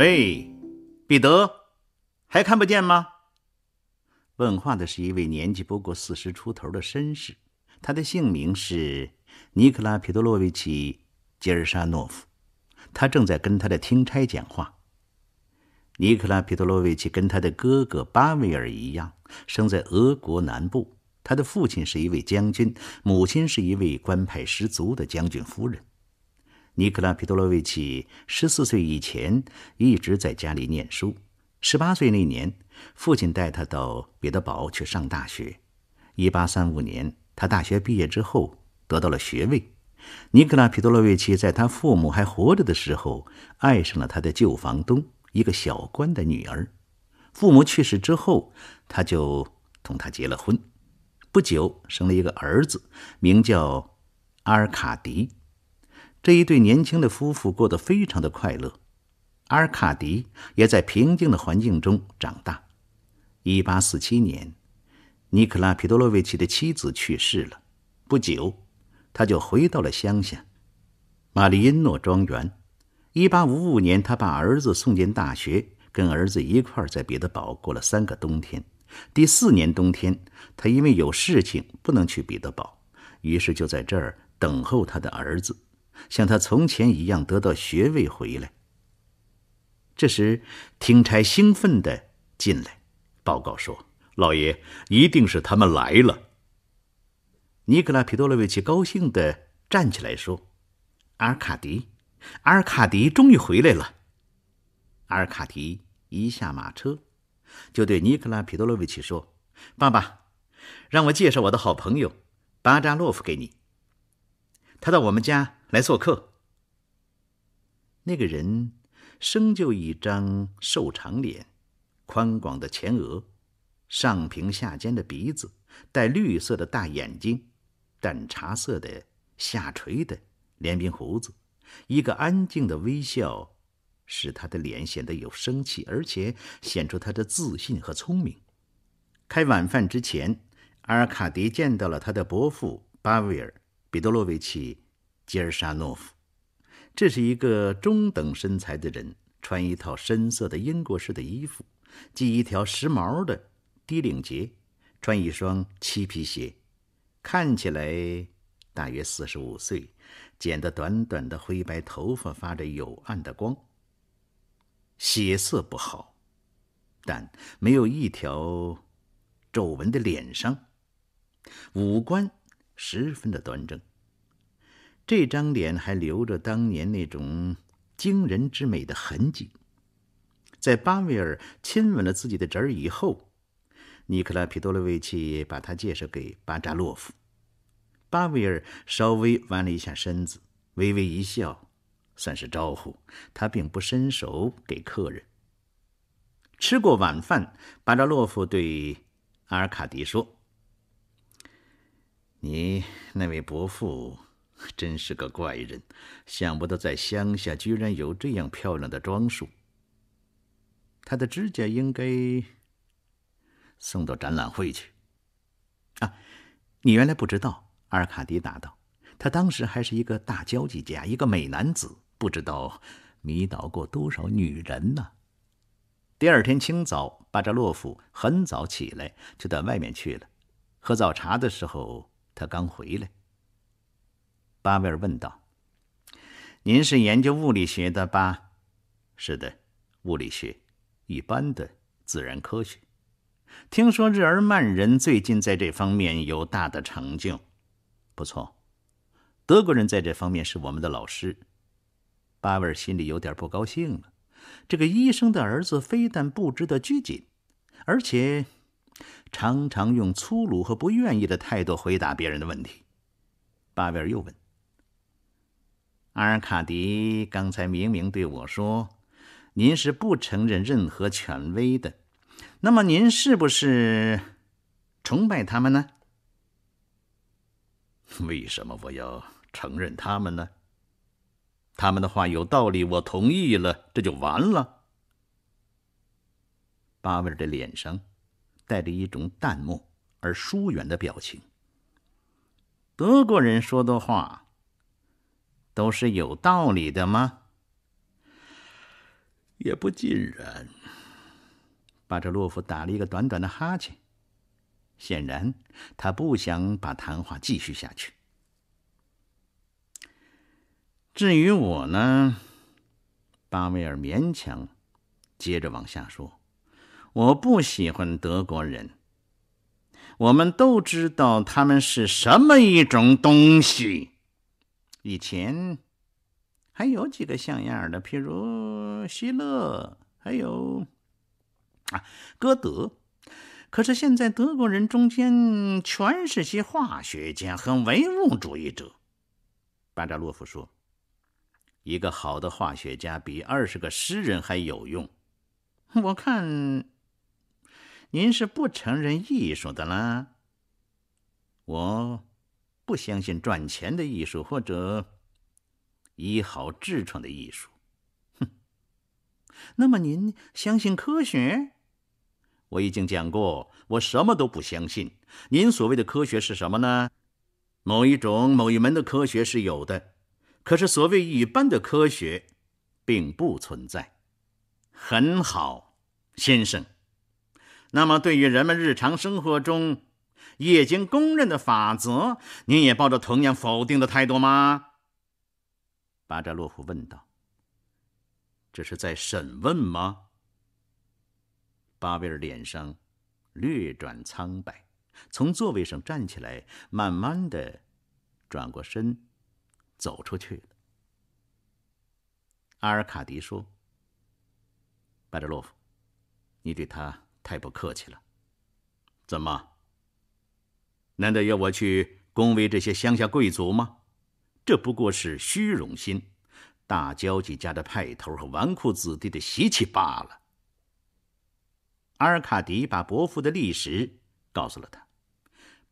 喂，彼得，还看不见吗？问话的是一位年纪不过四十出头的绅士，他的姓名是尼克拉·皮多洛维奇·吉尔沙诺夫，他正在跟他的听差讲话。尼克拉·皮多洛维奇跟他的哥哥巴维尔一样，生在俄国南部，他的父亲是一位将军，母亲是一位官派十足的将军夫人。尼克拉皮多洛维奇十四岁以前一直在家里念书。十八岁那年，父亲带他到彼得堡去上大学。一八三五年，他大学毕业之后得到了学位。尼克拉皮多洛维奇在他父母还活着的时候爱上了他的旧房东一个小官的女儿。父母去世之后，他就同她结了婚，不久生了一个儿子，名叫阿尔卡迪。这一对年轻的夫妇过得非常的快乐，阿尔卡迪也在平静的环境中长大。一八四七年，尼克拉皮多洛维奇的妻子去世了，不久，他就回到了乡下，玛丽因诺庄园。一八五五年，他把儿子送进大学，跟儿子一块在彼得堡过了三个冬天。第四年冬天，他因为有事情不能去彼得堡，于是就在这儿等候他的儿子。像他从前一样得到学位回来。这时，听差兴奋的进来，报告说：“老爷，一定是他们来了。”尼克拉·皮多洛维奇高兴的站起来说：“阿尔卡迪，阿尔卡迪，终于回来了！”阿尔卡迪一下马车，就对尼克拉·皮多洛维奇说：“爸爸，让我介绍我的好朋友巴扎洛夫给你。他到我们家。”来做客。那个人生就一张瘦长脸，宽广的前额，上平下尖的鼻子，带绿色的大眼睛，淡茶色的下垂的连鬓胡子，一个安静的微笑，使他的脸显得有生气，而且显出他的自信和聪明。开晚饭之前，阿尔卡迪见到了他的伯父巴维尔·彼得洛维奇。吉尔沙诺夫，这是一个中等身材的人，穿一套深色的英国式的衣服，系一条时髦的低领结，穿一双漆皮鞋，看起来大约四十五岁，剪得短短的灰白头发发着有暗的光，血色不好，但没有一条皱纹的脸上，五官十分的端正。这张脸还留着当年那种惊人之美的痕迹。在巴维尔亲吻了自己的侄儿以后，尼克拉·皮多洛维奇把他介绍给巴扎洛夫。巴维尔稍微弯了一下身子，微微一笑，算是招呼。他并不伸手给客人。吃过晚饭，巴扎洛夫对阿尔卡迪说：“你那位伯父。”真是个怪人，想不到在乡下居然有这样漂亮的装束。他的指甲应该送到展览会去。啊，你原来不知道？阿尔卡迪答道：“他当时还是一个大交际家，一个美男子，不知道迷倒过多少女人呢。”第二天清早，巴扎洛夫很早起来，就到外面去了。喝早茶的时候，他刚回来。巴维尔问道：“您是研究物理学的吧？”“是的，物理学，一般的自然科学。”“听说日耳曼人最近在这方面有大的成就。”“不错，德国人在这方面是我们的老师。”巴维尔心里有点不高兴了。这个医生的儿子非但不值得拘谨，而且常常用粗鲁和不愿意的态度回答别人的问题。巴维尔又问。阿尔卡迪刚才明明对我说：“您是不承认任何权威的。”那么您是不是崇拜他们呢？为什么我要承认他们呢？他们的话有道理，我同意了，这就完了。巴威尔的脸上带着一种淡漠而疏远的表情。德国人说的话。都是有道理的吗？也不尽然。巴特洛夫打了一个短短的哈欠，显然他不想把谈话继续下去。至于我呢，巴威尔勉强接着往下说：“我不喜欢德国人，我们都知道他们是什么一种东西。”以前还有几个像样的，譬如希勒，还有啊歌德。可是现在德国人中间全是些化学家和唯物主义者。巴扎洛夫说：“一个好的化学家比二十个诗人还有用。”我看您是不承认艺术的啦。我。不相信赚钱的艺术，或者医好痔疮的艺术，哼。那么您相信科学？我已经讲过，我什么都不相信。您所谓的科学是什么呢？某一种、某一门的科学是有的，可是所谓一般的科学，并不存在。很好，先生。那么对于人们日常生活中……业间公认的法则，您也抱着同样否定的态度吗？巴扎洛夫问道。“这是在审问吗？”巴贝尔脸上略转苍白，从座位上站起来，慢慢的转过身，走出去了。阿尔卡迪说：“巴扎洛夫，你对他太不客气了。怎么？”难道要我去恭维这些乡下贵族吗？这不过是虚荣心、大交际家的派头和纨绔子弟的习气罢了。阿尔卡迪把伯父的历史告诉了他。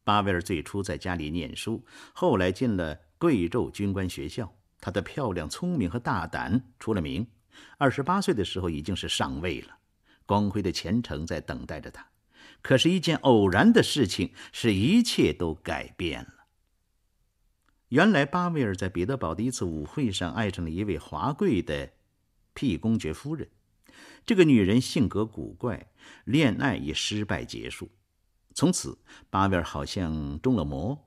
巴维尔最初在家里念书，后来进了贵州军官学校。他的漂亮、聪明和大胆出了名。二十八岁的时候已经是上尉了，光辉的前程在等待着他。可是一件偶然的事情，使一切都改变了。原来巴威尔在彼得堡的一次舞会上爱上了一位华贵的 P 公爵夫人。这个女人性格古怪，恋爱以失败结束。从此，巴威尔好像中了魔。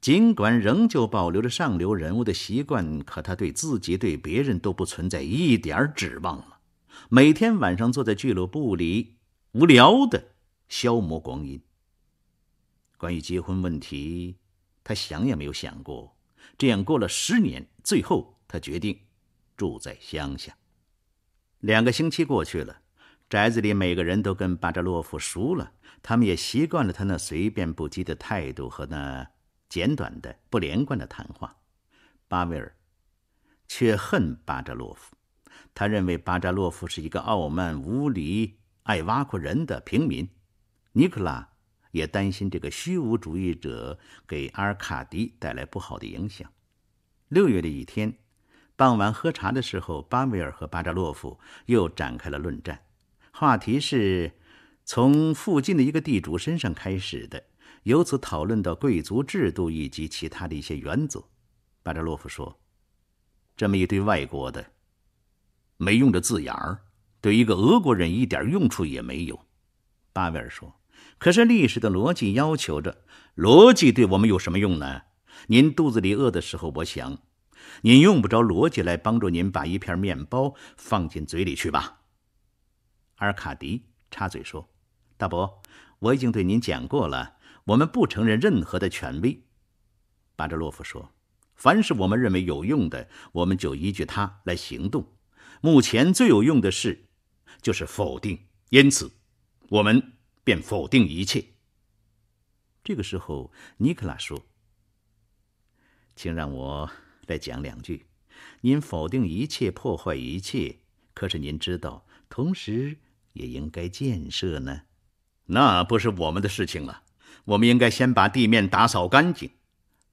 尽管仍旧保留着上流人物的习惯，可他对自己、对别人都不存在一点儿指望了。每天晚上坐在俱乐部里，无聊的。消磨光阴。关于结婚问题，他想也没有想过。这样过了十年，最后他决定住在乡下。两个星期过去了，宅子里每个人都跟巴扎洛夫熟了，他们也习惯了他那随便不羁的态度和那简短的、不连贯的谈话。巴维尔却恨巴扎洛夫，他认为巴扎洛夫是一个傲慢无礼、爱挖苦人的平民。尼克拉也担心这个虚无主义者给阿尔卡迪带来不好的影响。六月的一天，傍晚喝茶的时候，巴维尔和巴扎洛夫又展开了论战，话题是从附近的一个地主身上开始的，由此讨论到贵族制度以及其他的一些原则。巴扎洛夫说：“这么一堆外国的没用的字眼儿，对一个俄国人一点用处也没有。”巴维尔说。可是历史的逻辑要求着，逻辑对我们有什么用呢？您肚子里饿的时候，我想，您用不着逻辑来帮助您把一片面包放进嘴里去吧。阿尔卡迪插嘴说：“大伯，我已经对您讲过了，我们不承认任何的权威。”巴扎洛夫说：“凡是我们认为有用的，我们就依据它来行动。目前最有用的事，就是否定。因此，我们。”便否定一切。这个时候，尼克拉说：“请让我来讲两句。您否定一切，破坏一切，可是您知道，同时也应该建设呢。那不是我们的事情了。我们应该先把地面打扫干净。”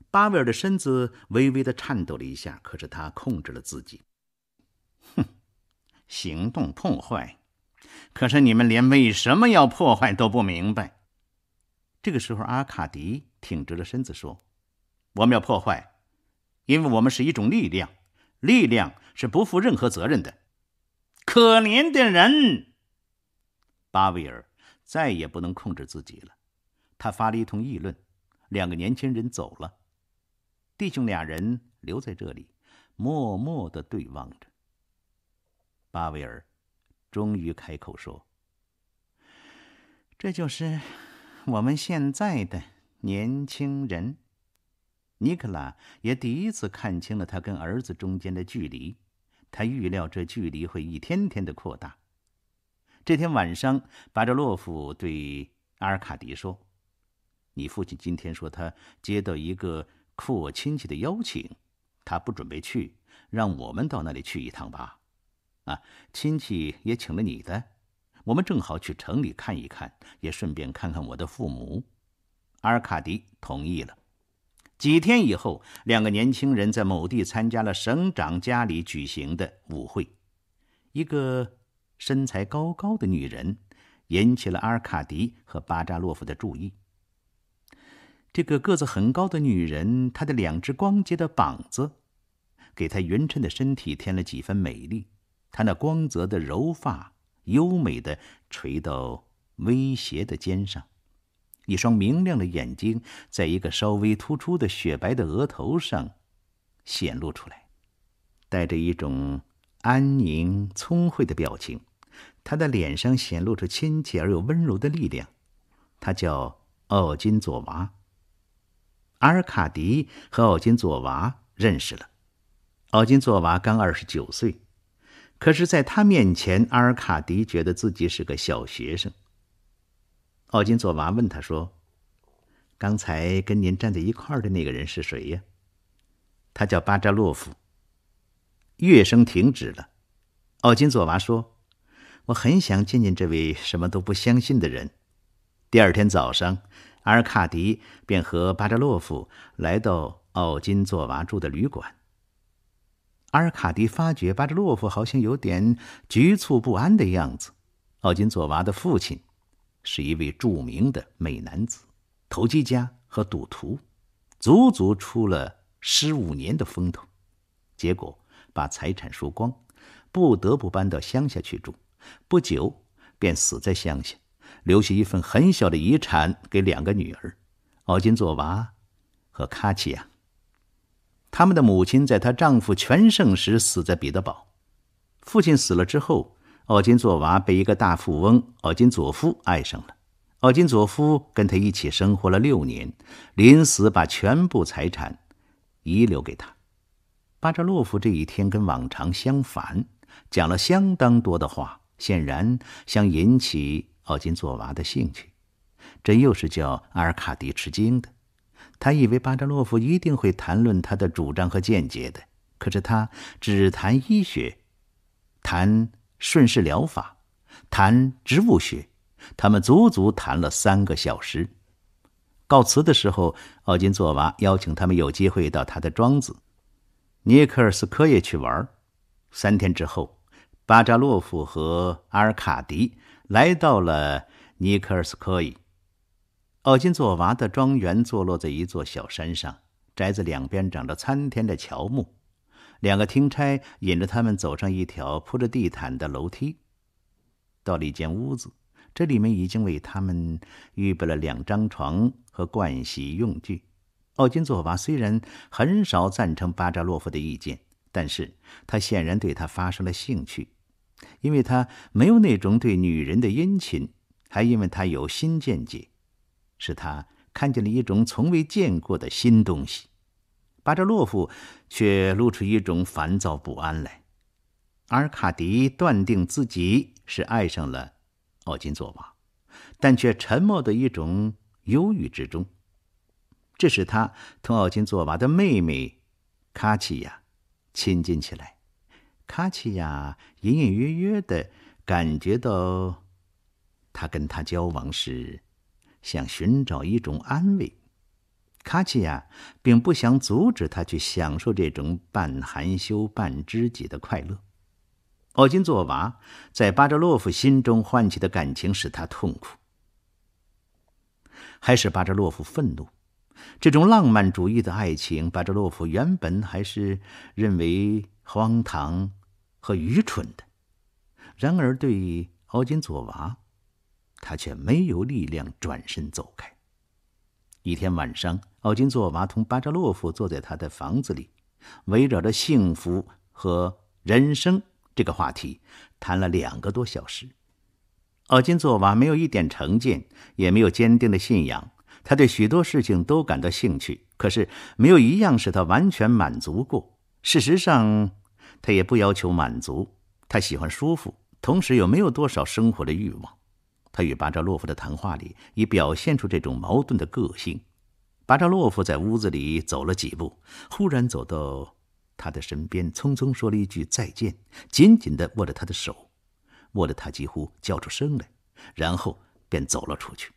巴维尔的身子微微的颤抖了一下，可是他控制了自己。“哼，行动破坏。”可是你们连为什么要破坏都不明白。这个时候，阿卡迪挺直了身子说：“我们要破坏，因为我们是一种力量，力量是不负任何责任的。可怜的人！”巴维尔再也不能控制自己了，他发了一通议论。两个年轻人走了，弟兄俩人留在这里，默默的对望着。巴维尔。终于开口说：“这就是我们现在的年轻人。”尼克拉也第一次看清了他跟儿子中间的距离。他预料这距离会一天天的扩大。这天晚上，巴扎洛夫对阿尔卡迪说：“你父亲今天说他接到一个库尔亲戚的邀请，他不准备去，让我们到那里去一趟吧。”啊，亲戚也请了你的，我们正好去城里看一看，也顺便看看我的父母。阿尔卡迪同意了。几天以后，两个年轻人在某地参加了省长家里举行的舞会。一个身材高高的女人引起了阿尔卡迪和巴扎洛夫的注意。这个个子很高的女人，她的两只光洁的膀子，给她匀称的身体添了几分美丽。他那光泽的柔发，优美的垂到威胁的肩上，一双明亮的眼睛，在一个稍微突出的雪白的额头上显露出来，带着一种安宁聪慧的表情。他的脸上显露出亲切而又温柔的力量。他叫奥金佐娃。阿尔卡迪和奥金佐娃认识了。奥金佐娃刚二十九岁。可是，在他面前，阿尔卡迪觉得自己是个小学生。奥金佐娃问他说：“刚才跟您站在一块儿的那个人是谁呀？”他叫巴扎洛夫。乐声停止了。奥金佐娃说：“我很想见见这位什么都不相信的人。”第二天早上，阿尔卡迪便和巴扎洛夫来到奥金佐娃住的旅馆。阿尔卡迪发觉巴扎洛夫好像有点局促不安的样子。奥金佐娃的父亲是一位著名的美男子、投机家和赌徒，足足出了十五年的风头，结果把财产输光，不得不搬到乡下去住。不久便死在乡下，留下一份很小的遗产给两个女儿：奥金佐娃和卡奇亚。他们的母亲在她丈夫全盛时死在彼得堡，父亲死了之后，奥金佐娃被一个大富翁奥金佐夫爱上了。奥金佐夫跟她一起生活了六年，临死把全部财产遗留给他。巴扎洛夫这一天跟往常相反，讲了相当多的话，显然想引起奥金佐娃的兴趣，这又是叫阿尔卡迪吃惊的。他以为巴扎洛夫一定会谈论他的主张和见解的，可是他只谈医学，谈顺势疗法，谈植物学。他们足足谈了三个小时。告辞的时候，奥金佐娃邀请他们有机会到他的庄子——尼科尔斯科耶去玩。三天之后，巴扎洛夫和阿尔卡迪来到了尼科尔斯科伊。奥金佐娃的庄园坐落在一座小山上，宅子两边长着参天的乔木。两个听差引着他们走上一条铺着地毯的楼梯，到了一间屋子，这里面已经为他们预备了两张床和盥洗用具。奥金佐娃虽然很少赞成巴扎洛夫的意见，但是他显然对他发生了兴趣，因为他没有那种对女人的殷勤，还因为他有新见解。使他看见了一种从未见过的新东西，巴扎洛夫却露出一种烦躁不安来。阿尔卡迪断定自己是爱上了奥金佐娃，但却沉默的一种忧郁之中。这使他同奥金佐娃的妹妹卡奇亚亲近起来。卡奇亚隐隐约约的感觉到，他跟他交往时。想寻找一种安慰，卡奇亚并不想阻止他去享受这种半含羞半知己的快乐。奥金佐娃在巴扎洛夫心中唤起的感情使他痛苦，还是巴扎洛夫愤怒？这种浪漫主义的爱情，巴扎洛夫原本还是认为荒唐和愚蠢的，然而对于奥金佐娃。他却没有力量转身走开。一天晚上，奥金佐娃同巴扎洛夫坐在他的房子里，围绕着幸福和人生这个话题谈了两个多小时。奥金佐娃没有一点成见，也没有坚定的信仰。他对许多事情都感到兴趣，可是没有一样使他完全满足过。事实上，他也不要求满足。他喜欢舒服，同时又没有多少生活的欲望。他与巴扎洛夫的谈话里已表现出这种矛盾的个性。巴扎洛夫在屋子里走了几步，忽然走到他的身边，匆匆说了一句再见，紧紧地握着他的手，握得他几乎叫出声来，然后便走了出去。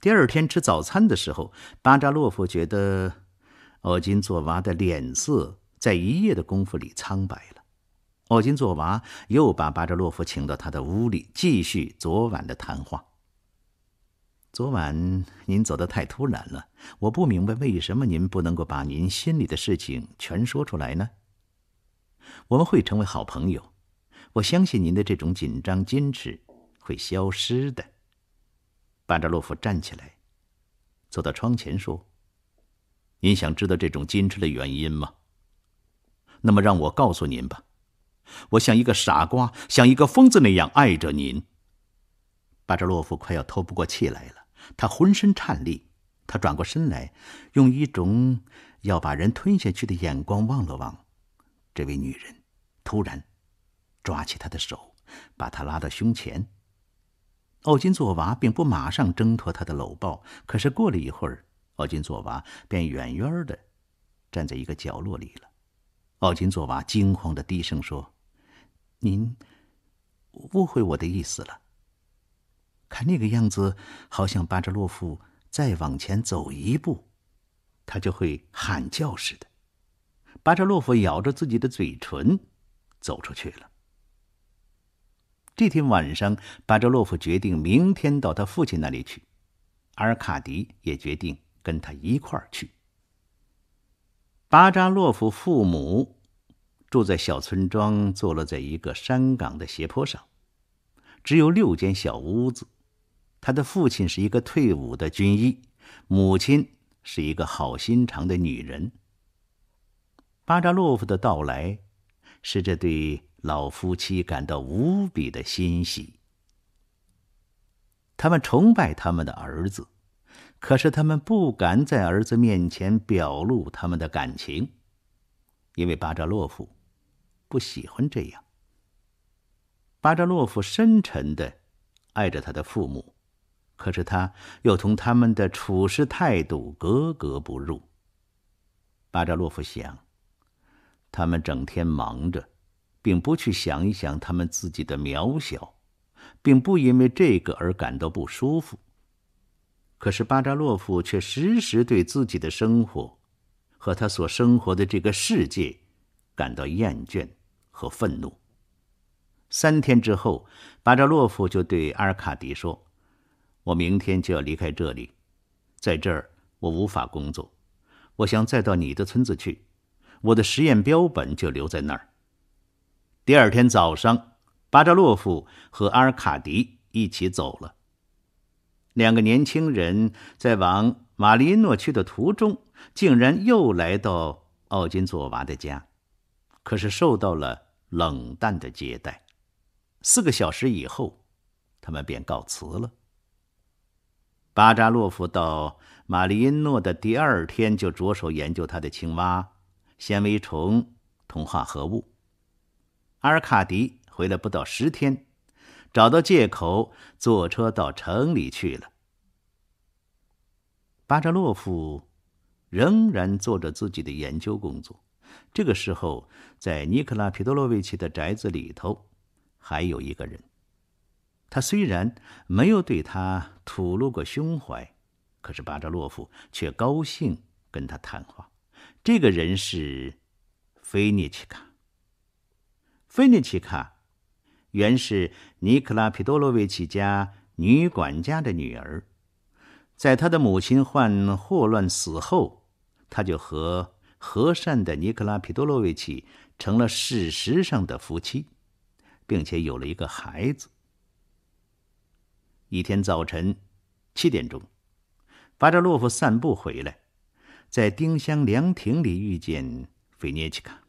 第二天吃早餐的时候，巴扎洛夫觉得奥金佐娃的脸色在一夜的功夫里苍白了。奥金佐娃又把巴扎洛夫请到他的屋里，继续昨晚的谈话。昨晚您走得太突然了，我不明白为什么您不能够把您心里的事情全说出来呢？我们会成为好朋友，我相信您的这种紧张矜持会消失的。巴扎洛夫站起来，走到窗前说：“您想知道这种矜持的原因吗？那么让我告诉您吧。”我像一个傻瓜，像一个疯子那样爱着您。巴扎洛夫快要透不过气来了，他浑身颤栗。他转过身来，用一种要把人吞下去的眼光望了望这位女人，突然抓起她的手，把她拉到胸前。奥金佐娃并不马上挣脱他的搂抱，可是过了一会儿，奥金佐娃便远远的站在一个角落里了。奥金佐娃惊慌的低声说。您误会我的意思了。看那个样子，好像巴扎洛夫再往前走一步，他就会喊叫似的。巴扎洛夫咬着自己的嘴唇，走出去了。这天晚上，巴扎洛夫决定明天到他父亲那里去，阿尔卡迪也决定跟他一块儿去。巴扎洛夫父母。住在小村庄，坐落在一个山岗的斜坡上，只有六间小屋子。他的父亲是一个退伍的军医，母亲是一个好心肠的女人。巴扎洛夫的到来使这对老夫妻感到无比的欣喜。他们崇拜他们的儿子，可是他们不敢在儿子面前表露他们的感情，因为巴扎洛夫。不喜欢这样。巴扎洛夫深沉的爱着他的父母，可是他又同他们的处事态度格格不入。巴扎洛夫想，他们整天忙着，并不去想一想他们自己的渺小，并不因为这个而感到不舒服。可是巴扎洛夫却时时对自己的生活和他所生活的这个世界感到厌倦。和愤怒。三天之后，巴扎洛夫就对阿尔卡迪说：“我明天就要离开这里，在这儿我无法工作。我想再到你的村子去，我的实验标本就留在那儿。”第二天早上，巴扎洛夫和阿尔卡迪一起走了。两个年轻人在往玛丽诺去的途中，竟然又来到奥金佐娃的家，可是受到了。冷淡的接待。四个小时以后，他们便告辞了。巴扎洛夫到玛丽因诺的第二天，就着手研究他的青蛙、纤维虫同化合物。阿尔卡迪回来不到十天，找到借口坐车到城里去了。巴扎洛夫仍然做着自己的研究工作。这个时候，在尼克拉·皮多洛维奇的宅子里头，还有一个人。他虽然没有对他吐露过胸怀，可是巴扎洛夫却高兴跟他谈话。这个人是菲尼奇卡。菲尼奇卡原是尼克拉·皮多洛维奇家女管家的女儿，在他的母亲患霍乱死后，他就和。和善的尼克拉·皮多洛维奇成了事实上的夫妻，并且有了一个孩子。一天早晨，七点钟，巴扎洛夫散步回来，在丁香凉亭里遇见费涅奇卡。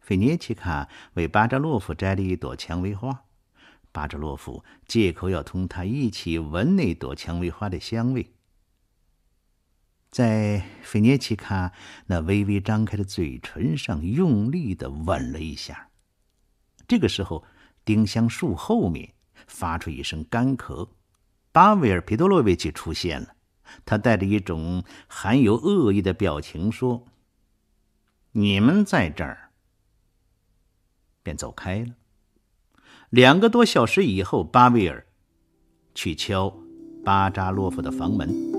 费涅奇卡为巴扎洛夫摘了一朵蔷薇花，巴扎洛夫借口要同她一起闻那朵蔷薇花的香味。在菲涅奇卡那微微张开的嘴唇上用力的吻了一下。这个时候，丁香树后面发出一声干咳，巴维尔·皮多洛维奇出现了。他带着一种含有恶意的表情说：“你们在这儿。”便走开了。两个多小时以后，巴维尔去敲巴扎洛夫的房门。